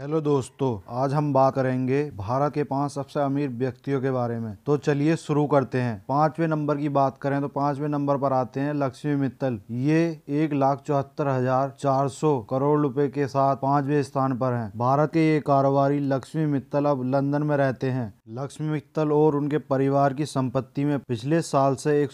hello दोस्तों आज हम बात करेंगे भारत के पांच सबसे अमीर व्यक्तियों के बारे में तो चलिए शुरू करते हैं पांचवें नंबर की बात करें तो पांचवें नंबर पर आते हैं लक्ष्मी मित्तल ये एक लाख चौहत्तर हजार चार सौ करोड़ रुपए के साथ पांचवें स्थान पर हैं भारत के ये कारोबारी लक्ष्मी मित्तल अब लंदन में रहते हैं लक्ष्मी मित्तल और उनके परिवार की संपत्ति में पिछले साल से एक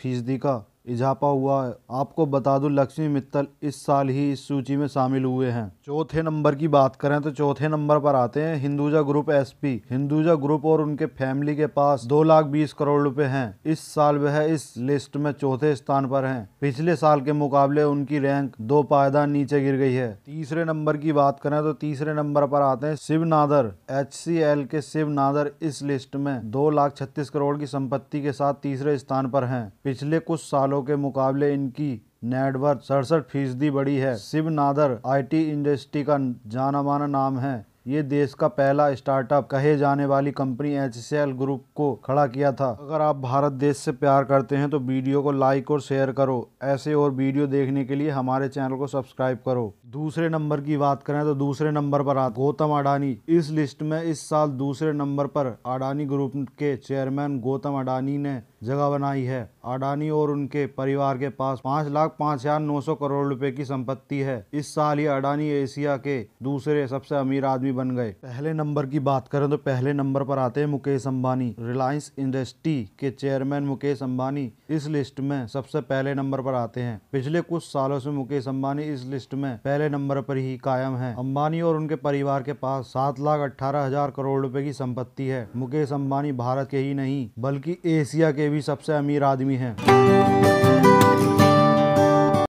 फीसदी का इजाफा हुआ है आपको बता दूं लक्ष्मी मित्तल इस साल ही इस सूची में शामिल हुए हैं चौथे नंबर की बात करें तो चौथे नंबर पर आते हैं Hinduja group SP Hinduja group और उनके फैमिली के पास दो लाख बीस करोड़ रुपए हैं इस साल वह इस लिस्ट में चौथे स्थान पर हैं पिछले साल के मुकाबले उनकी रैंक दो पायदान नीचे गिर गई है तीसरे नंबर की बात करें तो तीसरे नंबर पर आते हैं शिव नादर एच के शिव नादर इस लिस्ट में दो लाख छत्तीस करोड़ की संपत्ति के साथ तीसरे स्थान पर है पिछले कुछ साल वालों के मुकाबले इनकी नेटवर्थ सड़सठ फीसदी बड़ी है शिव नादर आई इंडस्ट्री का जाना माना नाम है ये देश का पहला स्टार्टअप कहे जाने वाली कंपनी एच ग्रुप को खड़ा किया था अगर आप भारत देश से प्यार करते हैं तो वीडियो को लाइक और शेयर करो ऐसे और वीडियो देखने के लिए हमारे चैनल को सब्सक्राइब करो दूसरे नंबर की बात करें तो दूसरे नंबर पर आते गौतम अडानी इस लिस्ट में इस साल दूसरे नंबर पर अडानी ग्रुप के चेयरमैन गौतम अडानी ने जगह बनाई है अडानी और उनके परिवार के पास पाँच लाख पाँच हजार नौ सौ करोड़ रुपए की संपत्ति है इस साल ये अडानी एशिया के दूसरे सबसे अमीर आदमी भी बन गए पहले नंबर की बात करें तो पहले नंबर पर आते हैं मुकेश अंबानी रिलायंस इंडस्ट्री के चेयरमैन मुकेश अंबानी इस लिस्ट में सबसे पहले नंबर पर आते हैं पिछले कुछ सालों से मुकेश अंबानी इस लिस्ट में पहले नंबर पर ही कायम है अंबानी और उनके परिवार के पास सात लाख अठारह हजार करोड़ रूपए की संपत्ति है मुकेश अंबानी भारत के ही नहीं बल्कि एशिया के भी सबसे अमीर आदमी है